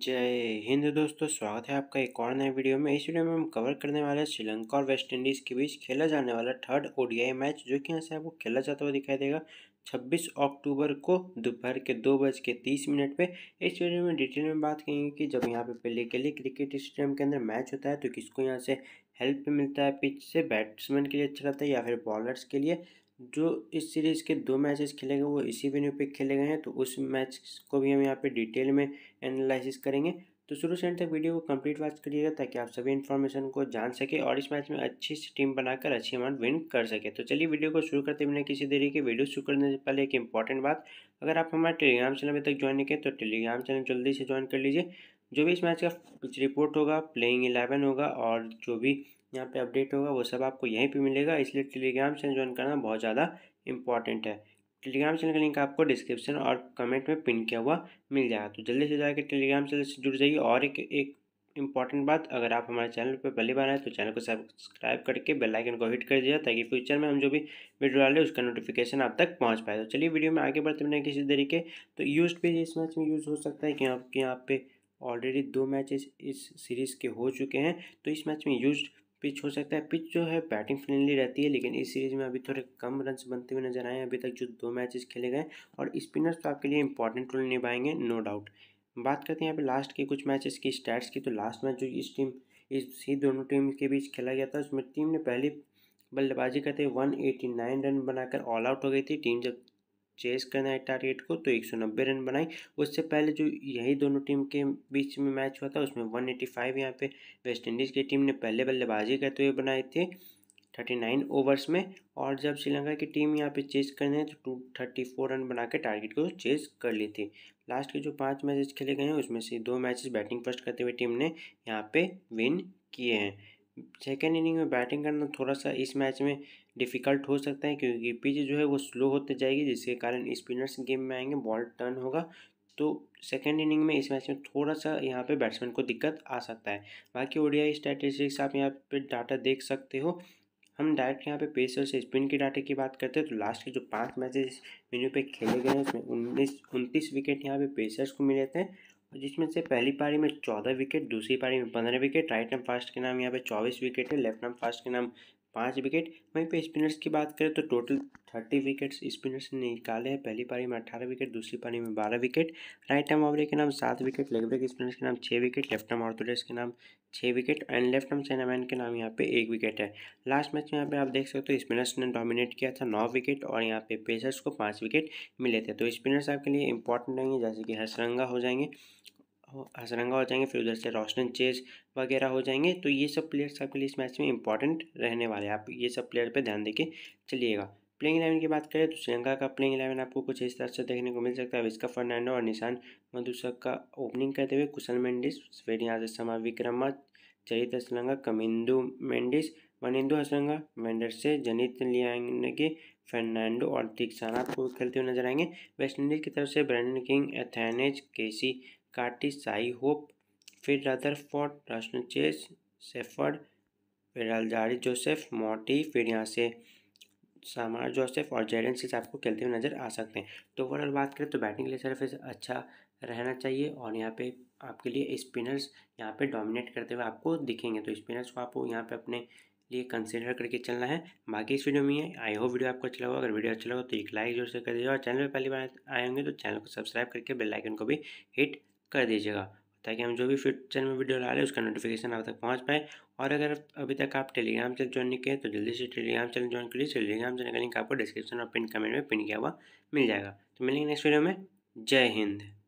जय हिंद दोस्तों स्वागत है आपका एक और नए वीडियो में इस वीडियो में हम कवर करने वाले श्रीलंका और वेस्ट इंडीज़ के बीच खेला जाने वाला थर्ड ओडीआई मैच जो कि यहाँ से आपको खेला जाता हुआ दिखाई देगा 26 अक्टूबर को दोपहर के दो बज के तीस मिनट पे इस वीडियो में डिटेल में बात करेंगे कि जब यहाँ पे पहले के लिए क्रिकेट स्टेडियम के अंदर मैच होता है तो किसको यहाँ से हेल्प मिलता है पिच से बैट्समैन के लिए अच्छा रहता है या फिर बॉलर्स के लिए जो इस सीरीज़ के दो मैचेस खेले गए वो इसी वेन्यू पे खेले गए हैं तो उस मैच को भी हम यहाँ पे डिटेल में एनालिसिस करेंगे तो शुरू से तक वीडियो को कंप्लीट वॉच करिएगा ताकि आप सभी इन्फॉर्मेशन को जान सके और इस मैच में अच्छी सी टीम बनाकर अच्छी अमाउंट विन कर सके तो चलिए वीडियो को शुरू करते बिना किसी देरी के वीडियो शुरू करने से पहले एक इंपॉर्टेंट बात अगर आप हमारे टेलीग्राम चैनल अभी तक ज्वाइन नहीं किए तो टेलीग्राम चैनल जल्दी से ज्वाइन कर लीजिए जो भी इस मैच का पिच रिपोर्ट होगा प्लेइंग इलेवन होगा और जो भी यहाँ पे अपडेट होगा वो सब आपको यहीं पे मिलेगा इसलिए टेलीग्राम चैनल ज्वाइन करना बहुत ज़्यादा इंपॉर्टेंट है टेलीग्राम चैनल का लिंक आपको डिस्क्रिप्शन और कमेंट में पिन किया हुआ मिल जाएगा तो जल्दी से जाकर टेलीग्राम चैनल से जुड़ जाइए और एक एक इंपॉर्टेंट बात अगर आप हमारे चैनल पर पहली बार आए तो चैनल को सब्सक्राइब करके बेल आइकन को हिट कर दिया ताकि फ्यूचर में हम जो भी वीडियो डाले उसका नोटिफिकेशन आप तक पहुंच पाए तो चलिए वीडियो में आगे बढ़ते बिना किसी तरीके तो यूज पे इस मैच में यूज़ हो सकता है कि आपके यहाँ पे ऑलरेडी दो मैचेस इस सीरीज़ के हो चुके हैं तो इस मैच में यूज पिच हो सकता है पिच जो है बैटिंग फ्रेंडली रहती है लेकिन इस सीरीज़ में अभी थोड़े कम रन बनते हुए नजर आए हैं अभी तक जो दो मैचेस खेले गए और स्पिनर्स तो आपके लिए इंपॉर्टेंट रोल निभाएंगे नो डाउट बात करते हैं यहाँ पे लास्ट के कुछ मैचेस की स्टैट्स की तो लास्ट मैच जो इस टीम इस ही दोनों टीम के बीच खेला गया था उसमें टीम ने पहली बल्लेबाजी करते वन एटी नाइन रन बनाकर ऑल आउट हो गई थी टीम जब चेस करना है टारगेट को तो 190 रन बनाई उससे पहले जो यही दोनों टीम के बीच में मैच हुआ था उसमें 185 एटी फाइव यहाँ पर वेस्ट इंडीज़ की टीम ने पहले बल्लेबाजी करते हुए बनाए थे 39 ओवर्स में और जब श्रीलंका की टीम यहाँ पे चेस करने तो टू थर्टी फोर रन बना के टारगेट को चेस कर ली थी लास्ट के जो पाँच मैचेस खेले गए हैं उसमें से दो मैचेज बैटिंग फर्स्ट करते हुए टीम ने यहाँ पर विन किए हैं सेकेंड इनिंग में बैटिंग करना थोड़ा सा इस मैच में डिफ़िकल्ट हो सकता है क्योंकि पिच जो है वो स्लो होते जाएगी जिसके कारण स्पिनर्स गेम में आएंगे बॉल टर्न होगा तो सेकेंड इनिंग में इस मैच में थोड़ा सा यहाँ पे बैट्समैन को दिक्कत आ सकता है बाकी ओडियाई स्टैटिस्टिक्स आप यहाँ पे डाटा देख सकते हो हम डायरेक्ट यहाँ पे पेसर से स्पिन के डाटे की बात करते हैं तो लास्ट के जो पांच मैचेस मेन्यू पे खेले गए हैं उसमें उन्नीस उनतीस विकेट यहाँ पे पेसर्स को मिले थे जिसमें से पहली पारी में चौदह विकेट दूसरी पारी में पंद्रह विकेट राइट एंड फास्ट के नाम यहाँ पे चौबीस विकेट है लेफ्ट एंड फास्ट के नाम पाँच विकेट वहीं पे स्पिनर्स की बात करें तो टोटल थर्टी विकेट्स स्पिनर्स ने निकाले हैं पहली पारी में अठारह विकेट दूसरी पारी में बारह विकेट राइट टर्म ऑवरे के नाम सात विकेट लेग ब्रेक स्पिनर्स के नाम छः विकेट लेफ्ट आर्म ऑर्थोडेक्स के नाम छः विकेट एंड लेफ्ट टर्म सेनामैन के नाम यहाँ पे एक विकेट है लास्ट मैच में यहाँ पे आप देख सकते हो तो स्पिनर्स ने डोमिनेट किया था नौ विकेट और यहाँ पे पेसर्स को पाँच विकेट मिले थे तो स्पिनर्स आपके लिए इंपॉर्टेंट रहेंगे जैसे कि हर्षरंगा हो जाएंगे हसरंगा हाँ, हो जाएंगे फिर उधर से रोशन चेज वगैरह हो जाएंगे तो ये सब प्लेयर्स आपके लिए इस मैच में इंपॉर्टेंट रहने वाले हैं आप ये सब प्लेयर पे ध्यान देके चलिएगा प्लेइंग इलेवन की बात करें तो श्रीलंका का प्लेइंग इलेवन आपको कुछ इस तरह से देखने को मिल सकता है विस्का फर्नांडो और निशान मधुसक का ओपनिंग करते हुए कुशल मेंडिस फिर यहाँ से समा विक्रमा चरित हसरंगा कमिंदू मेंडिस मनिंदू हसरंगा मेंडर से जनित लियांगे फर्नांडो और दीक्षा आपको खेलते हुए नजर आएंगे वेस्ट इंडीज़ की तरफ से Brandon King Athanaze Keacy Carty Shai Hope फिर रदरफोर्ड रश्नचेस सेफर्ड फिर अलजारी जोसेफ मोटी फिर यहाँ से सामार जोसेफ और जेडन सीज आपको खेलते हुए नज़र आ सकते हैं तो ओवरऑल बात करें तो बैटिंग के लिए सिर्फ अच्छा रहना चाहिए और यहाँ पे आपके लिए स्पिनर्स यहाँ पे डोमिनेट करते हुए आपको दिखेंगे तो स्पिनर्स को आपको यहाँ पे अपने लिए कंसिडर करके चलना है बाकी इस वीडियो में ये आई होप वीडियो आपको अच्छा लगा अगर वीडियो अच्छा लगा तो एक लाइक जरूर से कर दीजिए और चैनल पर पहली बार आए होंगे तो चैनल को सब्सक्राइब करके बेल आइकन को भी हिट कर दीजिएगा ताकि हम जो भी फ्यूचर में वीडियो ला डालें उसका नोटिफिकेशन आप तक पहुंच पाए और अगर अभी तक आप टेलीग्राम चैनल ज्वाइन नहीं किए तो जल्दी से टेलीग्राम चैनल ज्वाइन कर लीजिए टेलीग्राम चैनल का लिंक आपको डिस्क्रिप्शन और पिन कमेंट में पिन किया हुआ मिल जाएगा तो मिलेंगे नेक्स्ट वीडियो में जय हिंद